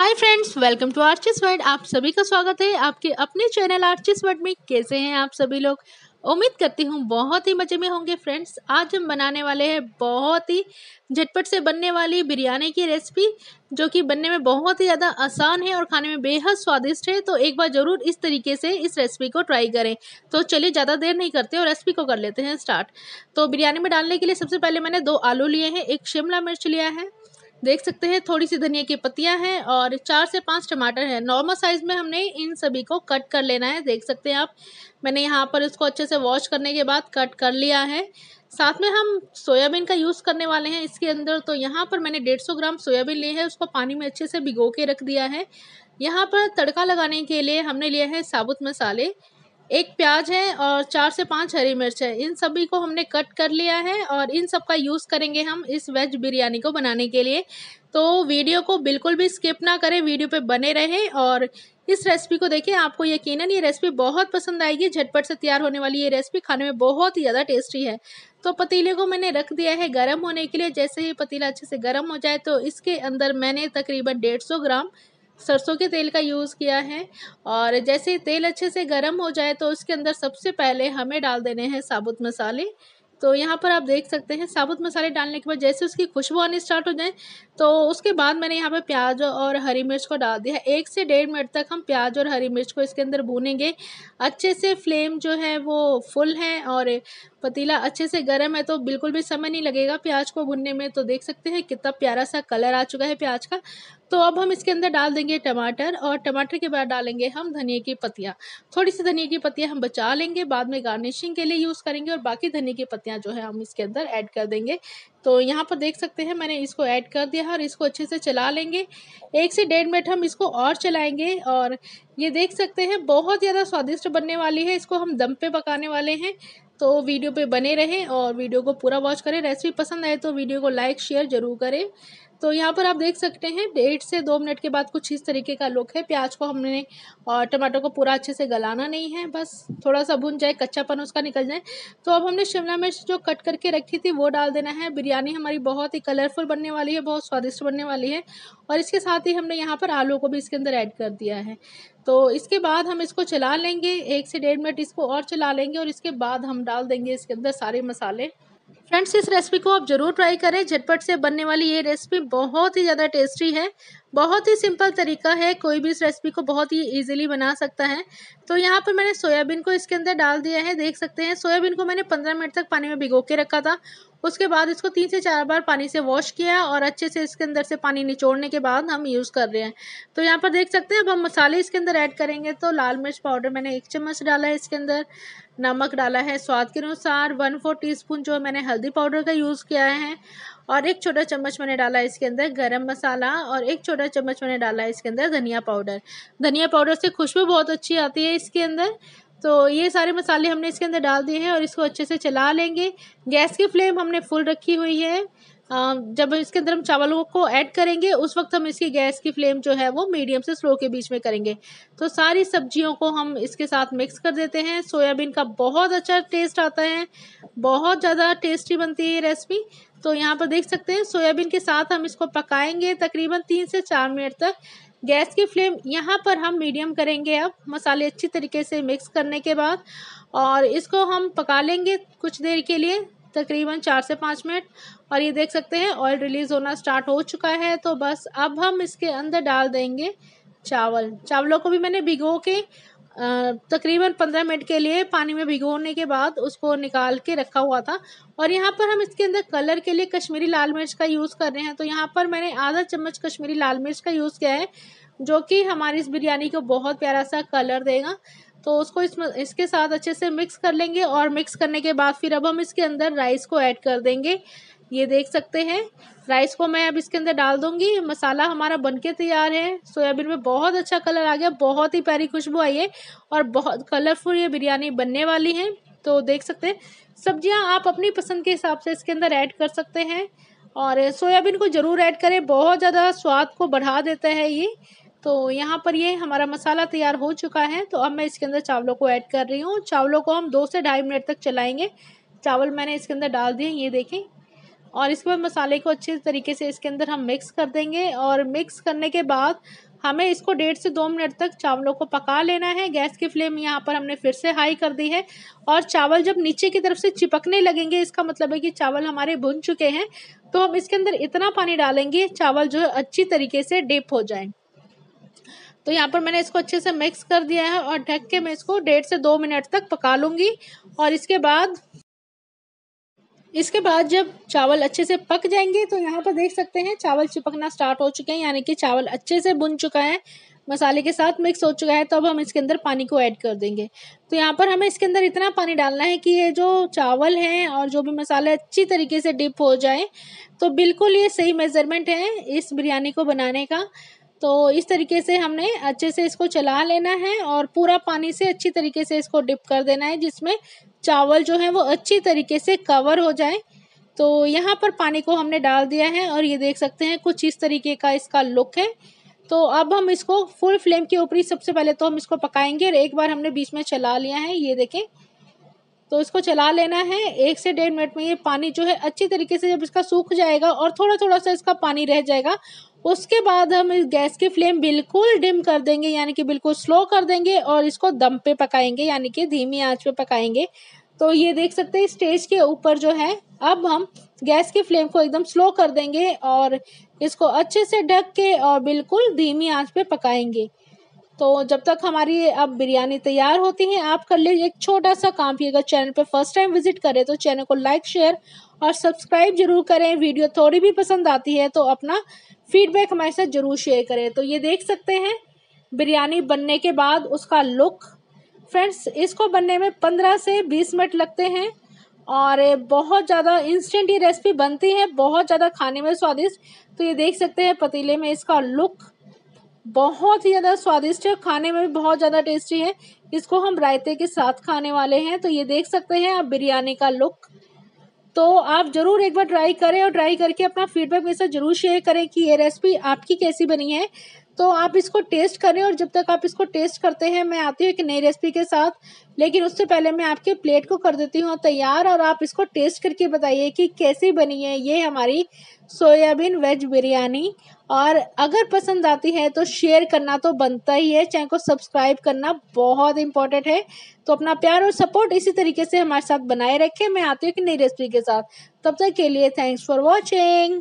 hi friends welcome to Archie's world आप सभी का स्वागत है आपके अपने चैनल आर्चिस वर्ड में कैसे हैं आप सभी लोग उम्मीद करती हूँ बहुत ही मज़े में होंगे फ्रेंड्स आज हम बनाने वाले हैं बहुत ही झटपट से बनने वाली बिरयानी की रेसिपी जो कि बनने में बहुत ही ज़्यादा आसान है और खाने में बेहद स्वादिष्ट है तो एक बार ज़रूर इस तरीके से इस रेसिपी को ट्राई करें तो चलिए ज़्यादा देर नहीं करते और रेसिपी को कर लेते हैं स्टार्ट तो बिरयानी में डालने के लिए सबसे पहले मैंने दो आलू लिए हैं एक शिमला मिर्च लिया है देख सकते हैं थोड़ी सी धनिया की पत्तियां हैं और चार से पांच टमाटर हैं नॉर्मल साइज़ में हमने इन सभी को कट कर लेना है देख सकते हैं आप मैंने यहाँ पर इसको अच्छे से वॉश करने के बाद कट कर लिया है साथ में हम सोयाबीन का यूज़ करने वाले हैं इसके अंदर तो यहाँ पर मैंने डेढ़ सौ ग्राम सोयाबीन लिए है उसको पानी में अच्छे से भिगो के रख दिया है यहाँ पर तड़का लगाने के लिए हमने लिए हैं साबुत मसाले एक प्याज है और चार से पांच हरी मिर्च है इन सभी को हमने कट कर लिया है और इन सब का यूज़ करेंगे हम इस वेज बिरयानी को बनाने के लिए तो वीडियो को बिल्कुल भी स्किप ना करें वीडियो पे बने रहें और इस रेसिपी को देखें आपको यकीनन ये रेसिपी बहुत पसंद आएगी झटपट से तैयार होने वाली ये रेसिपी खाने में बहुत ही ज़्यादा टेस्टी है तो पतीले को मैंने रख दिया है गर्म होने के लिए जैसे ही पतीला अच्छे से गर्म हो जाए तो इसके अंदर मैंने तकरीबन डेढ़ ग्राम सरसों के तेल का यूज़ किया है और जैसे तेल अच्छे से गर्म हो जाए तो उसके अंदर सबसे पहले हमें डाल देने हैं साबुत मसाले तो यहाँ पर आप देख सकते हैं साबुत मसाले डालने के बाद जैसे उसकी खुशबू आनी स्टार्ट हो जाए तो उसके बाद मैंने यहाँ पे प्याज और हरी मिर्च को डाल दिया एक से डेढ़ मिनट तक हम प्याज और हरी मिर्च को इसके अंदर भूनेंगे अच्छे से फ्लेम जो है वो फुल है और पतीला अच्छे से गर्म है तो बिल्कुल भी समय नहीं लगेगा प्याज को भुनने में तो देख सकते हैं कितना प्यारा सा कलर आ चुका है प्याज का तो अब हम इसके अंदर डाल देंगे टमाटर और टमाटर के बाद डालेंगे हम धनिया की पत्तियाँ थोड़ी सी धनिया की पत्तियाँ हम बचा लेंगे बाद में गार्निशिंग के लिए यूज़ करेंगे और बाकी धनिया की पत्तियाँ जो है हम इसके अंदर ऐड कर देंगे तो यहाँ पर देख सकते हैं मैंने इसको ऐड कर दिया है और इसको अच्छे से चला लेंगे एक से डेढ़ मिनट हम इसको और चलाएंगे और ये देख सकते हैं बहुत ज़्यादा स्वादिष्ट बनने वाली है इसको हम दम पे पकाने वाले हैं तो वीडियो पे बने रहें और वीडियो को पूरा वॉच करें रेसिपी पसंद आए तो वीडियो को लाइक शेयर ज़रूर करें तो यहाँ पर आप देख सकते हैं डेढ़ से दो मिनट के बाद कुछ इस तरीके का लुक है प्याज को हमने और टमाटो को पूरा अच्छे से गलाना नहीं है बस थोड़ा सा भुन जाए कच्चापन उसका निकल जाए तो अब हमने शिमला मिर्च जो कट करके रखी थी वो डाल देना है बिरयानी हमारी बहुत ही कलरफुल बनने वाली है बहुत स्वादिष्ट बनने वाली है और इसके साथ ही हमने यहाँ पर आलू को भी इसके अंदर ऐड कर दिया है तो इसके बाद हम इसको चला लेंगे एक से डेढ़ मिनट इसको और चला लेंगे और इसके बाद हम डाल देंगे इसके अंदर सारे मसाले फ्रेंड्स इस रेसिपी को आप ज़रूर ट्राई करें झटपट से बनने वाली ये रेसिपी बहुत ही ज़्यादा टेस्टी है बहुत ही सिंपल तरीका है कोई भी इस रेसिपी को बहुत ही इजीली बना सकता है तो यहाँ पर मैंने सोयाबीन को इसके अंदर डाल दिया है देख सकते हैं सोयाबीन को मैंने पंद्रह मिनट तक पानी में भिगो के रखा था उसके बाद इसको तीन से चार बार पानी से वॉश किया और अच्छे से इसके अंदर से पानी निचोड़ने के बाद हम यूज़ कर रहे हैं तो यहाँ पर देख सकते हैं अब हम मसाले इसके अंदर ऐड करेंगे तो लाल मिर्च पाउडर मैंने एक चम्मच डाला है इसके अंदर नमक डाला है स्वाद के अनुसार वन फोर टी जो मैंने हल्दी पाउडर का यूज़ किया है और एक छोटा चम्मच मैंने डाला है इसके अंदर गरम मसाला और एक छोटा चम्मच मैंने डाला है इसके अंदर धनिया पाउडर धनिया पाउडर से खुशबू बहुत अच्छी आती है इसके अंदर तो ये सारे मसाले हमने इसके अंदर डाल दिए हैं और इसको अच्छे से चला लेंगे गैस की फ्लेम हमने फुल रखी हुई है जब इसके अंदर हम चावलों को ऐड करेंगे उस वक्त हम इसकी गैस की फ्लेम जो है वो मीडियम से स्लो के बीच में करेंगे तो सारी सब्जियों को हम इसके साथ मिक्स कर देते हैं सोयाबीन का बहुत अच्छा टेस्ट आता है बहुत ज़्यादा टेस्टी बनती है ये रेसिपी तो यहाँ पर देख सकते हैं सोयाबीन के साथ हम इसको पकाएंगे तकरीबन तीन से चार मिनट तक गैस की फ्लेम यहाँ पर हम मीडियम करेंगे अब मसाले अच्छी तरीके से मिक्स करने के बाद और इसको हम पका लेंगे कुछ देर के लिए तकरीबन चार से पाँच मिनट और ये देख सकते हैं ऑयल रिलीज़ होना स्टार्ट हो चुका है तो बस अब हम इसके अंदर डाल देंगे चावल चावलों को भी मैंने भिगो के तकरीबन पंद्रह मिनट के लिए पानी में भिगोने के बाद उसको निकाल के रखा हुआ था और यहाँ पर हम इसके अंदर कलर के लिए कश्मीरी लाल मिर्च का यूज़ कर रहे हैं तो यहाँ पर मैंने आधा चम्मच कश्मीरी लाल मिर्च का यूज़ किया है जो कि हमारी इस बिरयानी को बहुत प्यारा सा कलर देगा तो उसको इसमें इसके साथ अच्छे से मिक्स कर लेंगे और मिक्स करने के बाद फिर अब हम इसके अंदर राइस को ऐड कर देंगे ये देख सकते हैं राइस को मैं अब इसके अंदर डाल दूंगी मसाला हमारा बनके तैयार है सोयाबीन में बहुत अच्छा कलर आ गया बहुत ही प्यारी खुशबू आई है और बहुत कलरफुल ये बिरयानी बनने वाली है तो देख सकते हैं सब्जियां आप अपनी पसंद के हिसाब से इसके अंदर ऐड कर सकते हैं और सोयाबीन को ज़रूर ऐड करें बहुत ज़्यादा स्वाद को बढ़ा देता है ये तो यहाँ पर ये हमारा मसाला तैयार हो चुका है तो अब मैं इसके अंदर चावलों को ऐड कर रही हूँ चावलों को हम दो से ढाई मिनट तक चलाएंगे चावल मैंने इसके अंदर डाल दिए ये देखें और इसके बाद मसाले को अच्छे तरीके से इसके अंदर हम मिक्स कर देंगे और मिक्स करने के बाद हमें इसको डेढ़ से दो मिनट तक चावलों को पका लेना है गैस की फ्लेम यहाँ पर हमने फिर से हाई कर दी है और चावल जब नीचे की तरफ से चिपकने लगेंगे इसका मतलब है कि चावल हमारे भुन चुके हैं तो हम इसके अंदर इतना पानी डालेंगे चावल जो है अच्छी तरीके से डिप हो जाए तो यहाँ पर मैंने इसको अच्छे से मिक्स कर दिया है और ढक के मैं इसको डेढ़ से दो मिनट तक पका लूँगी और इसके बाद इसके बाद जब चावल अच्छे से पक जाएंगे तो यहाँ पर देख सकते हैं चावल चिपकना स्टार्ट हो चुके हैं यानी कि चावल अच्छे से बुन चुका है मसाले के साथ मिक्स हो चुका है तो अब हम इसके अंदर पानी को ऐड कर देंगे तो यहाँ पर हमें इसके अंदर इतना पानी डालना है कि ये जो चावल हैं और जो भी मसाले अच्छी तरीके से डिप हो जाए तो बिल्कुल ये सही मेज़रमेंट है इस बिरयानी को बनाने का तो इस तरीके से हमने अच्छे से इसको चला लेना है और पूरा पानी से अच्छी तरीके से इसको डिप कर देना है जिसमें चावल जो है वो अच्छी तरीके से कवर हो जाए तो यहाँ पर पानी को हमने डाल दिया है और ये देख सकते हैं कुछ इस तरीके का इसका लुक है तो अब हम इसको फुल फ्लेम के ऊपर ही सबसे पहले तो हम इसको पकाएंगे और एक बार हमने बीच में चला लिया है ये देखें तो इसको चला लेना है एक से डेढ़ मिनट में ये पानी जो है अच्छी तरीके से जब इसका सूख जाएगा और थोड़ा थोड़ा सा इसका पानी रह जाएगा उसके बाद हम इस गैस की फ्लेम बिल्कुल डिम कर देंगे यानी कि बिल्कुल स्लो कर देंगे और इसको दम पे पकाएंगे यानी कि धीमी आंच पे पकाएंगे तो ये देख सकते हैं स्टेज के ऊपर जो है अब हम गैस की फ्लेम को एकदम स्लो कर देंगे और इसको अच्छे से ढक के और बिल्कुल धीमी आंच पे पकाएंगे तो जब तक हमारी अब बिरयानी तैयार होती है आप कर ले एक छोटा सा काम भी अगर चैनल पर फर्स्ट टाइम विजिट करें तो चैनल को लाइक शेयर और सब्सक्राइब जरूर करें वीडियो थोड़ी भी पसंद आती है तो अपना फीडबैक हमारे साथ जरूर शेयर करें तो ये देख सकते हैं बिरयानी बनने के बाद उसका लुक फ्रेंड्स इसको बनने में पंद्रह से बीस मिनट लगते हैं और बहुत ज़्यादा इंस्टेंट ये रेसिपी बनती है बहुत ज़्यादा खाने में स्वादिष्ट तो ये देख सकते हैं पतीले में इसका लुक बहुत ही ज़्यादा स्वादिष्ट है खाने में भी बहुत ज़्यादा टेस्टी है इसको हम रायते के साथ खाने वाले हैं तो ये देख सकते हैं आप बिरयानी का लुक तो आप ज़रूर एक बार ट्राई करें और ट्राई करके अपना फीडबैक मेरे साथ ज़रूर शेयर करें कि ये रेसिपी आपकी कैसी बनी है तो आप इसको टेस्ट करें और जब तक आप इसको टेस्ट करते हैं मैं आती हूँ एक नई रेसिपी के साथ लेकिन उससे पहले मैं आपके प्लेट को कर देती हूँ तैयार और आप इसको टेस्ट करके बताइए कि कैसी बनी है ये हमारी सोयाबीन वेज बिरयानी और अगर पसंद आती है तो शेयर करना तो बनता ही है चैनल को सब्सक्राइब करना बहुत इंपॉर्टेंट है तो अपना प्यार और सपोर्ट इसी तरीके से हमारे साथ बनाए रखें मैं आती हूँ एक नई रेसिपी के साथ तब तक के लिए थैंक्स फॉर वॉचिंग